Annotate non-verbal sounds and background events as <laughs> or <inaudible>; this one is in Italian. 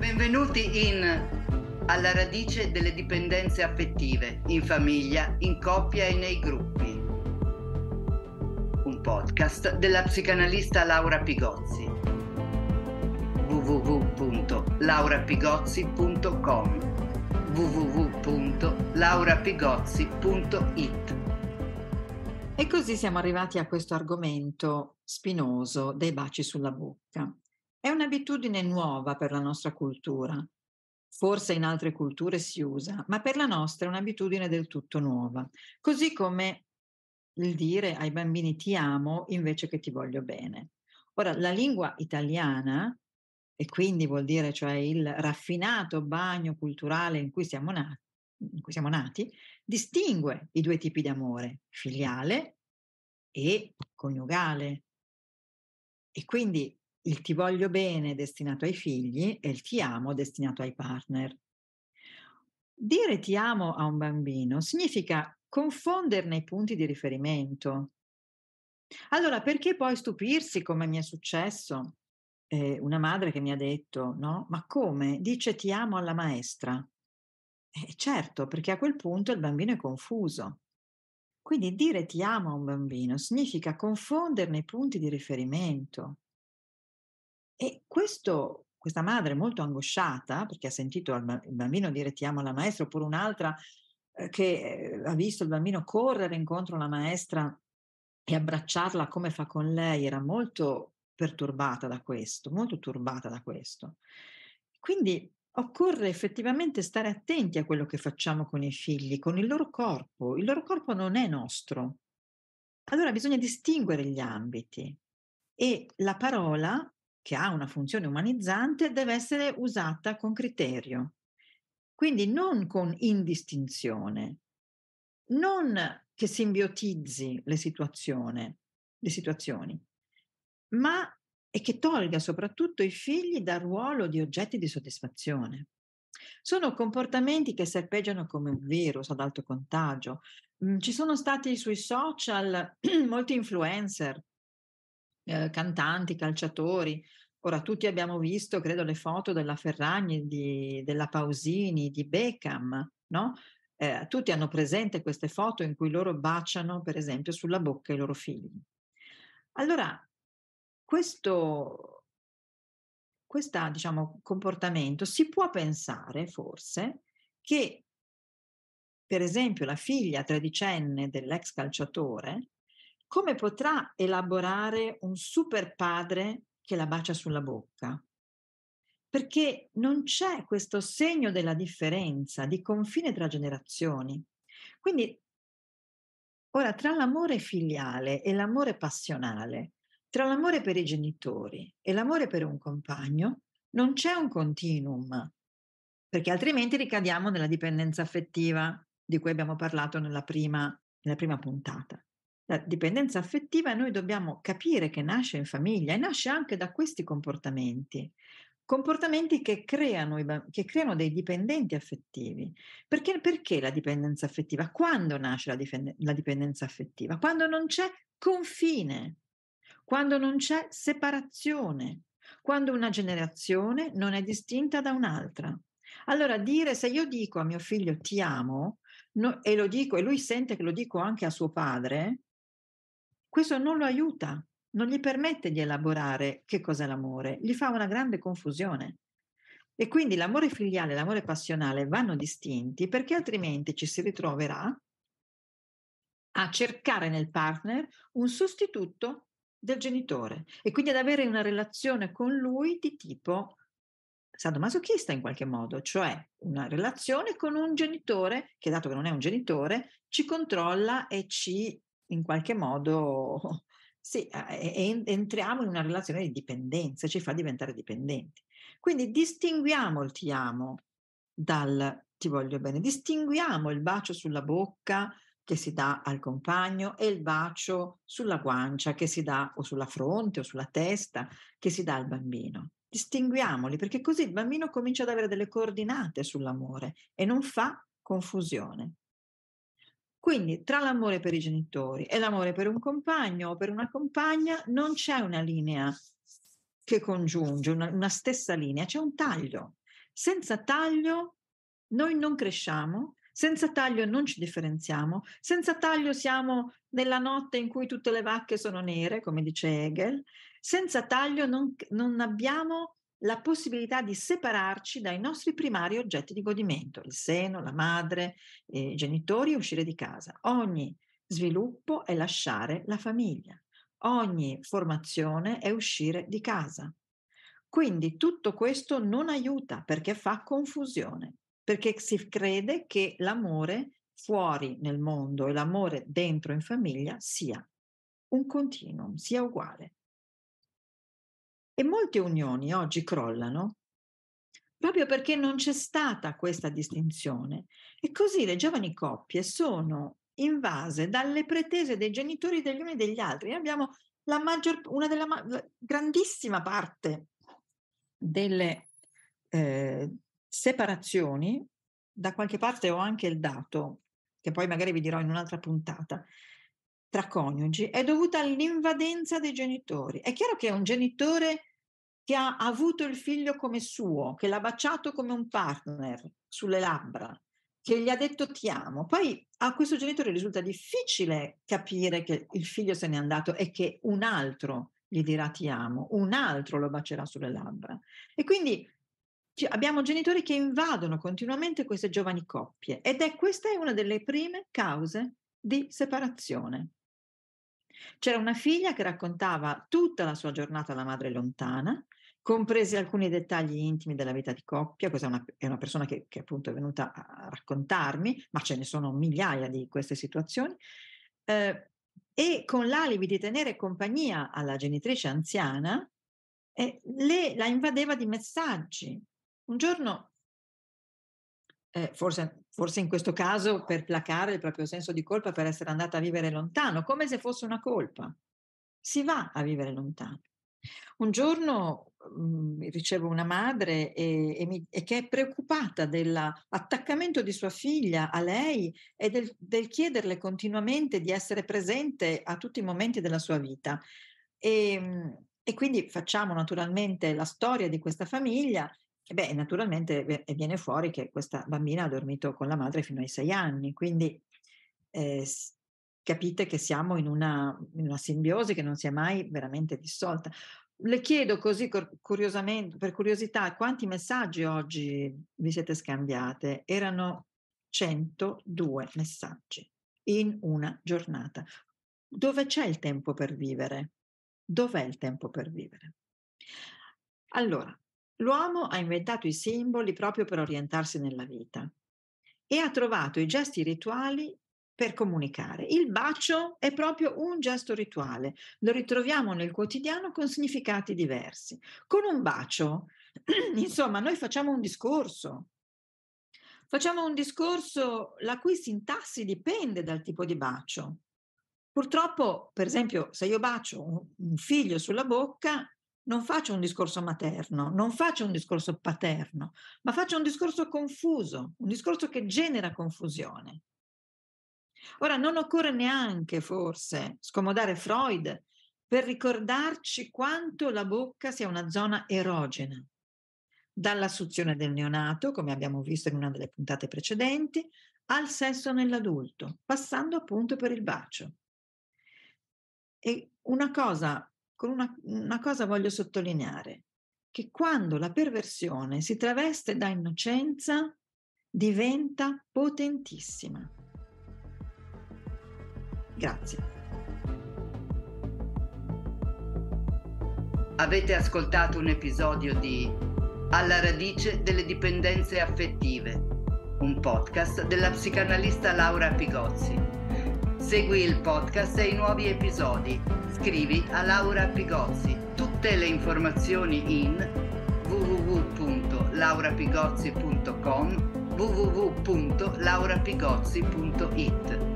Benvenuti in Alla radice delle dipendenze affettive, in famiglia, in coppia e nei gruppi. Un podcast della psicanalista Laura Pigozzi. www.laurapigozzi.com www.laurapigozzi.it E così siamo arrivati a questo argomento spinoso dei baci sulla bocca. È un'abitudine nuova per la nostra cultura. Forse in altre culture si usa, ma per la nostra è un'abitudine del tutto nuova. Così come il dire ai bambini ti amo invece che ti voglio bene. Ora, la lingua italiana, e quindi vuol dire cioè il raffinato bagno culturale in cui siamo nati, in cui siamo nati, distingue i due tipi di amore, filiale e coniugale. E quindi il ti voglio bene destinato ai figli e il ti amo destinato ai partner. Dire ti amo a un bambino significa confonderne i punti di riferimento. Allora, perché poi stupirsi come mi è successo? Eh, una madre che mi ha detto, no? Ma come? Dice ti amo alla maestra. Eh, certo, perché a quel punto il bambino è confuso. Quindi dire ti amo a un bambino significa confonderne i punti di riferimento. E questo, questa madre molto angosciata, perché ha sentito il bambino dire ti amo alla maestra, oppure un'altra eh, che eh, ha visto il bambino correre incontro alla maestra e abbracciarla come fa con lei, era molto perturbata da questo, molto turbata da questo. Quindi occorre effettivamente stare attenti a quello che facciamo con i figli, con il loro corpo. Il loro corpo non è nostro. Allora bisogna distinguere gli ambiti e la parola che ha una funzione umanizzante deve essere usata con criterio, quindi non con indistinzione, non che simbiotizzi le, le situazioni, ma e che tolga soprattutto i figli dal ruolo di oggetti di soddisfazione. Sono comportamenti che serpeggiano come un virus ad alto contagio. Mm, ci sono stati sui social <clears throat> molti influencer, eh, cantanti, calciatori, Ora tutti abbiamo visto, credo, le foto della Ferragni, di, della Pausini, di Beckham, no? Eh, tutti hanno presente queste foto in cui loro baciano, per esempio, sulla bocca i loro figli. Allora, questo questo diciamo, comportamento si può pensare forse che, per esempio, la figlia tredicenne dell'ex calciatore, come potrà elaborare un super padre che la bacia sulla bocca, perché non c'è questo segno della differenza, di confine tra generazioni. Quindi, ora, tra l'amore filiale e l'amore passionale, tra l'amore per i genitori e l'amore per un compagno, non c'è un continuum, perché altrimenti ricadiamo nella dipendenza affettiva di cui abbiamo parlato nella prima, nella prima puntata. La dipendenza affettiva noi dobbiamo capire che nasce in famiglia e nasce anche da questi comportamenti comportamenti che creano, che creano, dei dipendenti affettivi. Perché, perché, la dipendenza affettiva? Quando nasce la, dipende, la dipendenza affettiva? Quando non c'è confine, quando non c'è separazione, quando una generazione non è distinta da un'altra. Allora dire se io dico a mio figlio ti amo no, e lo dico e lui sente che lo dico anche a suo padre, questo non lo aiuta, non gli permette di elaborare che cos'è l'amore, gli fa una grande confusione. E quindi l'amore filiale e l'amore passionale vanno distinti perché altrimenti ci si ritroverà a cercare nel partner un sostituto del genitore e quindi ad avere una relazione con lui di tipo sadomasochista in qualche modo, cioè una relazione con un genitore che, dato che non è un genitore, ci controlla e ci in qualche modo <laughs> sì, entriamo in una relazione di dipendenza, ci fa diventare dipendenti. Quindi distinguiamo il ti amo dal ti voglio bene, distinguiamo il bacio sulla bocca che si dà al compagno e il bacio sulla guancia che si dà o sulla fronte o sulla testa che si dà al bambino. Distinguiamoli perché così il bambino comincia ad avere delle coordinate sull'amore e non fa confusione. Quindi tra l'amore per i genitori e l'amore per un compagno o per una compagna non c'è una linea che congiunge, una, una stessa linea, c'è un taglio. Senza taglio noi non cresciamo, senza taglio non ci differenziamo, senza taglio siamo nella notte in cui tutte le vacche sono nere, come dice Hegel, senza taglio non, non abbiamo la possibilità di separarci dai nostri primari oggetti di godimento, il seno, la madre, eh, i genitori e uscire di casa. Ogni sviluppo è lasciare la famiglia, ogni formazione è uscire di casa. Quindi tutto questo non aiuta perché fa confusione, perché si crede che l'amore fuori nel mondo e l'amore dentro in famiglia sia un continuum, sia uguale. E molte unioni oggi crollano proprio perché non c'è stata questa distinzione. E così le giovani coppie sono invase dalle pretese dei genitori degli uni e degli altri. Abbiamo la maggior, una della ma- grandissima parte delle eh, separazioni, da qualche parte ho anche il dato, che poi magari vi dirò in un'altra puntata, tra coniugi, è dovuta all'invadenza dei genitori. È chiaro che un genitore che ha avuto il figlio come suo, che l'ha baciato come un partner sulle labbra, che gli ha detto ti amo. Poi a questo genitore risulta difficile capire che il figlio se n'è andato e che un altro gli dirà ti amo, un altro lo bacerà sulle labbra. E quindi abbiamo genitori che invadono continuamente queste giovani coppie ed è questa è una delle prime cause di separazione. C'era una figlia che raccontava tutta la sua giornata alla madre lontana compresi alcuni dettagli intimi della vita di coppia, questa è una, è una persona che, che, appunto è venuta a raccontarmi, ma ce ne sono migliaia di queste situazioni, eh, e con l'alibi di tenere compagnia alla genitrice anziana, eh, le, la invadeva di messaggi. Un giorno, eh, forse, forse in questo caso per placare il proprio senso di colpa per essere andata a vivere lontano, come se fosse una colpa, si va a vivere lontano. Un giorno Mhmm, ricevo una madre e, e, mi, e che è preoccupata dell'attaccamento di sua figlia a lei e del, del, chiederle continuamente di essere presente a tutti i momenti della sua vita. E, ehm, e quindi facciamo naturalmente la storia di questa famiglia. E beh, naturalmente viene fuori che questa bambina ha dormito con la madre fino ai sei anni, quindi eh, capite che siamo in una, in una, simbiosi che non si è mai veramente dissolta. Le chiedo così curiosamente, per curiosità, quanti messaggi oggi vi siete scambiate? Erano 102 messaggi in una giornata. Dove c'è il tempo per vivere? Dov'è il tempo per vivere? Allora, l'uomo ha inventato i simboli proprio per orientarsi nella vita e ha trovato i gesti rituali per comunicare. Il bacio è proprio un gesto rituale, lo ritroviamo nel quotidiano con significati diversi. Con un bacio, <clears throat> insomma, noi facciamo un discorso, facciamo un discorso la cui sintassi dipende dal tipo di bacio. Purtroppo, per esempio, se io bacio un figlio sulla bocca, non faccio un discorso materno, non faccio un discorso paterno, ma faccio un discorso confuso, un discorso che genera confusione. Ora, non occorre neanche, forse, scomodare Freud per ricordarci quanto la bocca sia una zona erogena, Dall'assunzione del neonato, come abbiamo visto in una delle puntate precedenti, al sesso nell'adulto, passando appunto per il bacio. E una cosa, una, una cosa voglio sottolineare, che quando la perversione si traveste da innocenza, diventa potentissima. Grazie. Avete ascoltato un episodio di Alla radice delle dipendenze affettive, un podcast della psicanalista Laura Pigozzi. Segui il podcast e i nuovi episodi. Scrivi a Laura Pigozzi. Tutte le informazioni in www.laurapigozzi.com www.laurapigozzi.it